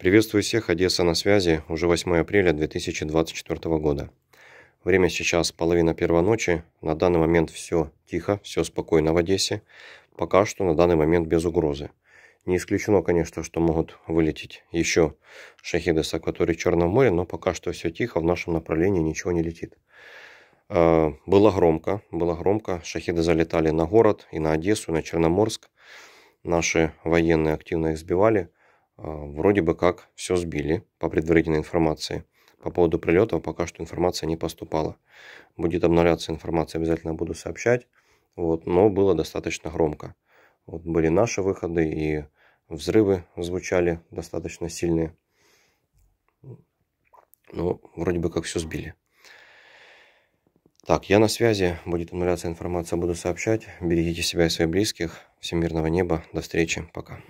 Приветствую всех, Одесса на связи, уже 8 апреля 2024 года. Время сейчас половина первой ночи, на данный момент все тихо, все спокойно в Одессе, пока что на данный момент без угрозы. Не исключено, конечно, что могут вылететь еще шахиды с акватории Черного моря, но пока что все тихо, в нашем направлении ничего не летит. А, было громко, было громко, шахиды залетали на город и на Одессу, и на Черноморск. Наши военные активно их сбивали – а, вроде бы как все сбили по предварительной информации. По поводу прилетов пока что информация не поступала. Будет обновляться информация, обязательно буду сообщать. Вот, но было достаточно громко. Вот были наши выходы и взрывы звучали достаточно сильные. Ну, вроде бы как все сбили. Так, я на связи. Будет обновляться информация, буду сообщать. Берегите себя и своих близких. Всемирного неба. До встречи. Пока.